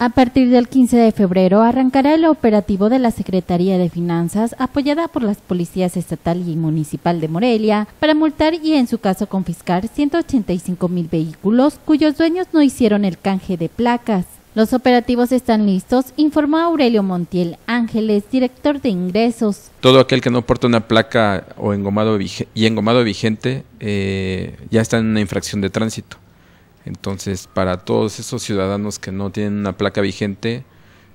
A partir del 15 de febrero arrancará el operativo de la Secretaría de Finanzas apoyada por las policías estatal y municipal de Morelia para multar y en su caso confiscar 185 mil vehículos cuyos dueños no hicieron el canje de placas. Los operativos están listos, informó Aurelio Montiel Ángeles, director de ingresos. Todo aquel que no porta una placa o y engomado vigente eh, ya está en una infracción de tránsito. Entonces, para todos esos ciudadanos que no tienen una placa vigente,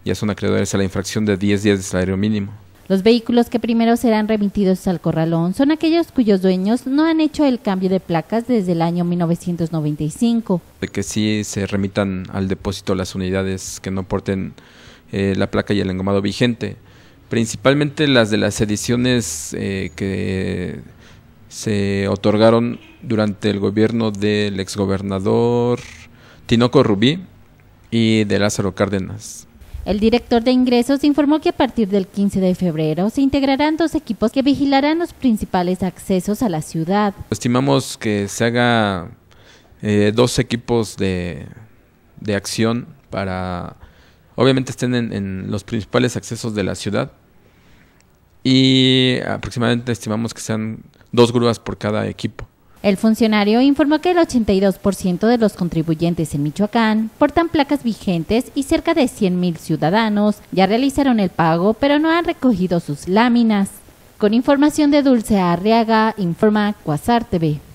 ya son acreedores a la infracción de 10 días de salario mínimo. Los vehículos que primero serán remitidos al corralón son aquellos cuyos dueños no han hecho el cambio de placas desde el año 1995. De que sí se remitan al depósito las unidades que no porten eh, la placa y el engomado vigente. Principalmente las de las ediciones eh, que se otorgaron durante el gobierno del exgobernador Tinoco Rubí y de Lázaro Cárdenas. El director de ingresos informó que a partir del 15 de febrero se integrarán dos equipos que vigilarán los principales accesos a la ciudad. Estimamos que se haga eh, dos equipos de, de, acción para, obviamente estén en los principales accesos de la ciudad y aproximadamente estimamos que sean dos grúas por cada equipo. El funcionario informó que el 82% de los contribuyentes en Michoacán portan placas vigentes y cerca de 100.000 ciudadanos ya realizaron el pago pero no han recogido sus láminas. Con información de Dulce Arriaga, informa Cuasar TV.